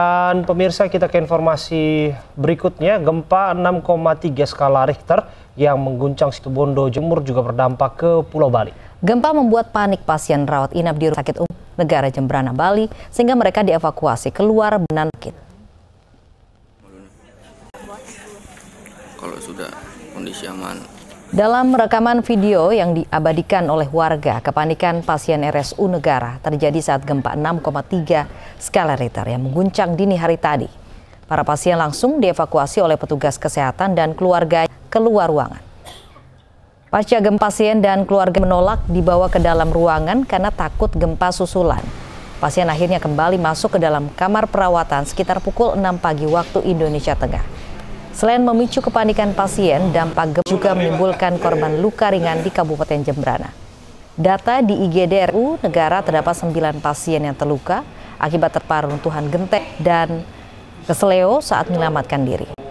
Dan pemirsa kita ke informasi berikutnya, gempa 6,3 skala Richter yang mengguncang Situbondo, Jemur juga berdampak ke Pulau Bali. Gempa membuat panik pasien rawat inap di Rumah Sakit Umum Negara Jembrana, Bali, sehingga mereka dievakuasi keluar benan sakit. Kalau sudah kondisi aman, dalam rekaman video yang diabadikan oleh warga, kepanikan pasien RSU Negara terjadi saat gempa 6,3 skala Richter yang mengguncang dini hari tadi. Para pasien langsung dievakuasi oleh petugas kesehatan dan keluarga keluar ruangan. Pasca gempa pasien dan keluarga menolak dibawa ke dalam ruangan karena takut gempa susulan. Pasien akhirnya kembali masuk ke dalam kamar perawatan sekitar pukul 6 pagi waktu Indonesia Tengah. Selain memicu kepanikan pasien, dampak gempa juga menimbulkan korban luka ringan di Kabupaten Jembrana. Data di IGDRU negara terdapat 9 pasien yang terluka akibat terparah runtuhan genteng dan keseleo saat menyelamatkan diri.